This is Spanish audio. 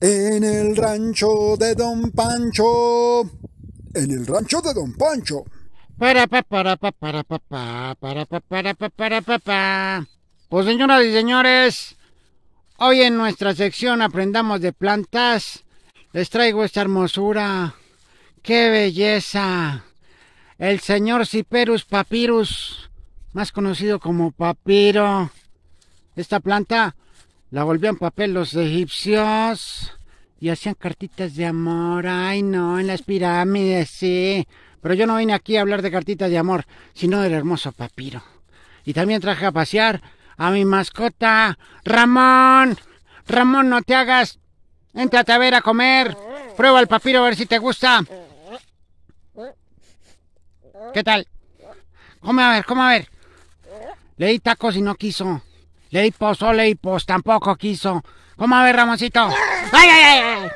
En el rancho de Don Pancho. En el rancho de Don Pancho. Para pa para pa para pa para pa para pa para pa pa. Pues señoras y señores, hoy en nuestra sección aprendamos de plantas. Les traigo esta hermosura. ¡Qué belleza! El señor Ciperus papyrus, más conocido como papiro. Esta planta la volvían papel los egipcios y hacían cartitas de amor. Ay, no, en las pirámides, sí. Pero yo no vine aquí a hablar de cartitas de amor, sino del hermoso papiro. Y también traje a pasear a mi mascota, Ramón. Ramón, no te hagas. Entrate a ver a comer. Prueba el papiro a ver si te gusta. ¿Qué tal? Come a ver, come a ver. Le di tacos y no quiso. Leipos o tampoco quiso. ¿Cómo a ver, Ramoncito? ¡Ay, ay! ay!